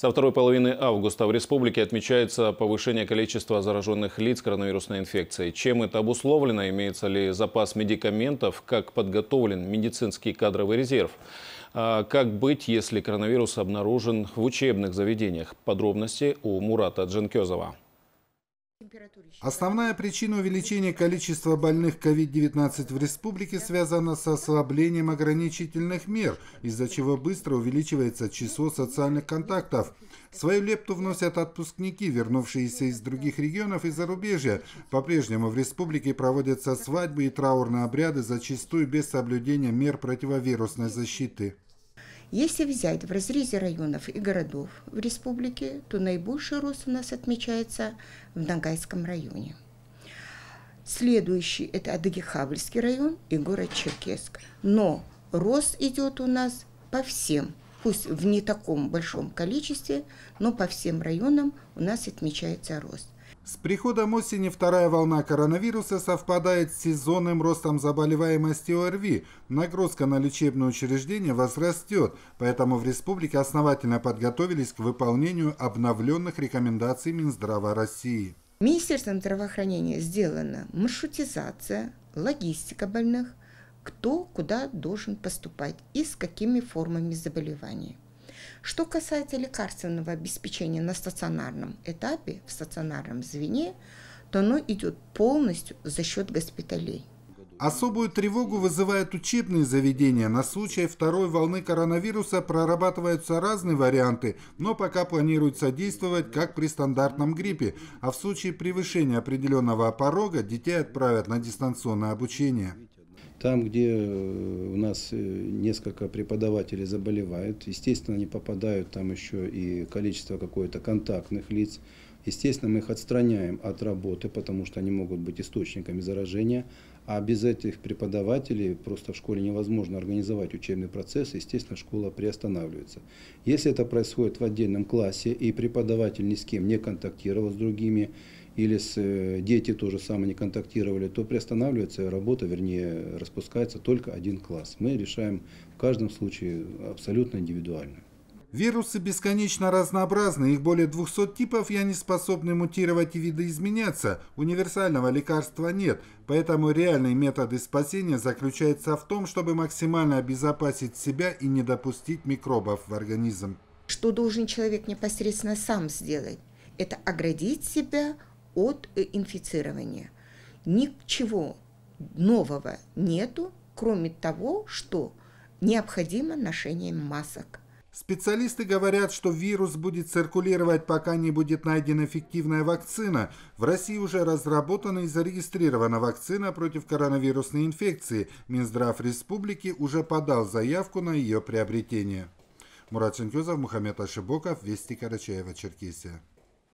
Со второй половины августа в республике отмечается повышение количества зараженных лиц коронавирусной инфекцией. Чем это обусловлено? Имеется ли запас медикаментов? Как подготовлен медицинский кадровый резерв? А как быть, если коронавирус обнаружен в учебных заведениях? Подробности у Мурата Дженкезова. Основная причина увеличения количества больных COVID-19 в республике связана с ослаблением ограничительных мер, из-за чего быстро увеличивается число социальных контактов. Свою лепту вносят отпускники, вернувшиеся из других регионов и зарубежья. По-прежнему в республике проводятся свадьбы и траурные обряды, зачастую без соблюдения мер противовирусной защиты. Если взять в разрезе районов и городов в республике, то наибольший рост у нас отмечается в Ногайском районе. Следующий – это Адыгихабльский район и город Черкесск. Но рост идет у нас по всем, пусть в не таком большом количестве, но по всем районам у нас отмечается рост. С приходом осени вторая волна коронавируса совпадает с сезонным ростом заболеваемости ОРВИ. Нагрузка на лечебные учреждения возрастет, поэтому в республике основательно подготовились к выполнению обновленных рекомендаций Минздрава России. Министерством здравоохранения сделана маршрутизация, логистика больных, кто куда должен поступать и с какими формами заболеваний. Что касается лекарственного обеспечения на стационарном этапе, в стационарном звене, то оно идет полностью за счет госпиталей. Особую тревогу вызывают учебные заведения. На случай второй волны коронавируса прорабатываются разные варианты, но пока планируется действовать как при стандартном гриппе, а в случае превышения определенного порога детей отправят на дистанционное обучение. Там, где э, у нас э, несколько преподавателей заболевают, естественно, не попадают там еще и количество какое-то контактных лиц. Естественно, мы их отстраняем от работы, потому что они могут быть источниками заражения. А без этих преподавателей просто в школе невозможно организовать учебный процесс, естественно, школа приостанавливается. Если это происходит в отдельном классе, и преподаватель ни с кем не контактировал с другими или с, э, дети тоже самое не контактировали, то приостанавливается работа, вернее распускается только один класс. Мы решаем в каждом случае абсолютно индивидуально. Вирусы бесконечно разнообразны, их более 200 типов, и они способны мутировать и видоизменяться. Универсального лекарства нет, поэтому реальный метод спасения заключается в том, чтобы максимально обезопасить себя и не допустить микробов в организм. Что должен человек непосредственно сам сделать? Это оградить себя от э, инфицирования. Ничего нового нету, кроме того, что необходимо ношение масок. Специалисты говорят, что вирус будет циркулировать, пока не будет найдена эффективная вакцина. В России уже разработана и зарегистрирована вакцина против коронавирусной инфекции. Минздрав республики уже подал заявку на ее приобретение. Мурат Шенкюзов, Мухаммед Ашибоков, Вести Карачаева, Черкесия.